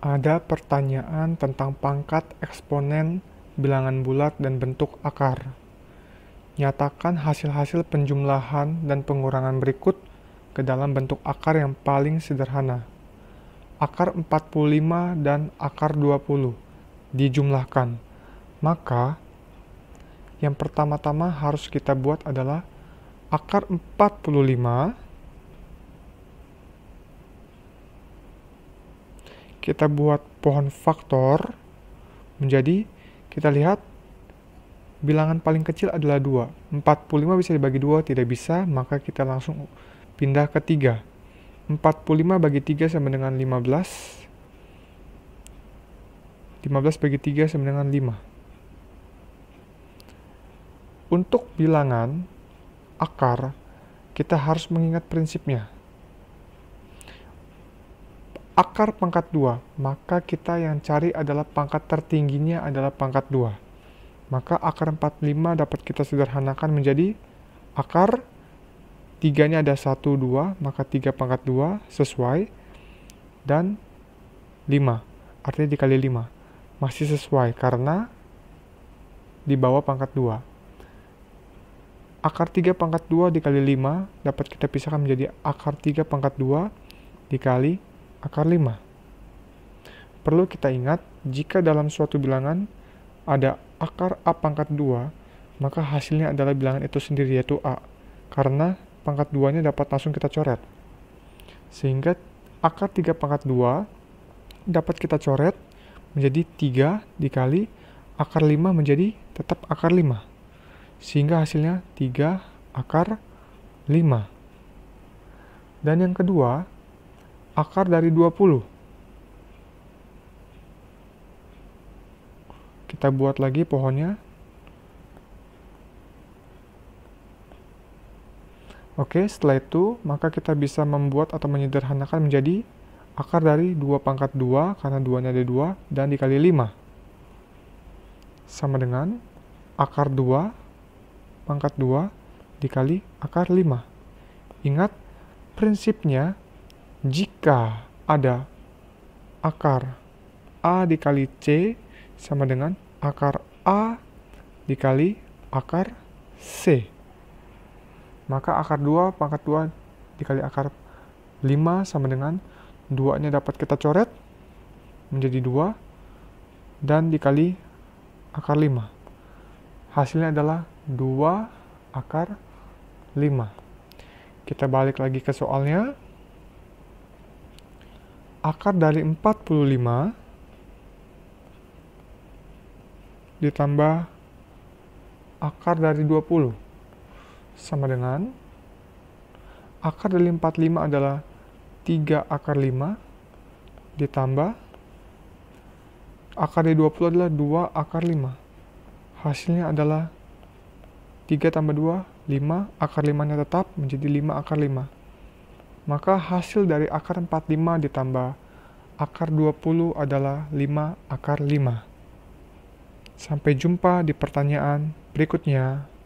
Ada pertanyaan tentang pangkat eksponen, bilangan bulat, dan bentuk akar. Nyatakan hasil-hasil penjumlahan dan pengurangan berikut ke dalam bentuk akar yang paling sederhana. Akar 45 dan akar 20 dijumlahkan. Maka, yang pertama-tama harus kita buat adalah akar 45 kita buat pohon faktor menjadi kita lihat bilangan paling kecil adalah 2. 45 bisa dibagi 2, tidak bisa, maka kita langsung pindah ke 3. 45 bagi 3 sama dengan 15. 15 bagi 3 sama dengan 5. Untuk bilangan akar, kita harus mengingat prinsipnya akar pangkat 2, maka kita yang cari adalah pangkat tertingginya adalah pangkat 2. Maka akar 45 dapat kita sederhanakan menjadi akar 3-nya ada 1, 2, maka 3 pangkat 2 sesuai, dan 5, artinya dikali 5. Masih sesuai karena di bawah pangkat 2. Akar 3 pangkat 2 dikali 5 dapat kita pisahkan menjadi akar 3 pangkat 2 dikali 5 akar 5. Perlu kita ingat, jika dalam suatu bilangan ada akar A pangkat 2, maka hasilnya adalah bilangan itu sendiri yaitu A, karena pangkat 2-nya dapat langsung kita coret. Sehingga akar 3 pangkat 2 dapat kita coret menjadi 3 dikali akar 5 menjadi tetap akar 5. Sehingga hasilnya 3 akar 5. Dan yang kedua, akar dari 20. Kita buat lagi pohonnya. Oke, setelah itu maka kita bisa membuat atau menyederhanakan menjadi akar dari 2 pangkat 2 karena 2-nya ada 2 dan dikali 5. Sama dengan akar 2 pangkat 2 dikali akar 5. Ingat, prinsipnya jika ada akar A dikali C sama dengan akar A dikali akar C. Maka akar 2 pangkat 2 dikali akar 5 sama dengan 2-nya dapat kita coret menjadi 2 dan dikali akar 5. Hasilnya adalah 2 akar 5. Kita balik lagi ke soalnya akar dari 45 ditambah akar dari 20 sama dengan akar dari 45 adalah 3 akar 5 ditambah akar dari 20 adalah 2 akar 5 hasilnya adalah 3 tambah 2 5 akar 5 nya tetap menjadi 5 akar 5 maka hasil dari akar 45 ditambah akar 20 adalah 5 akar 5. Sampai jumpa di pertanyaan berikutnya.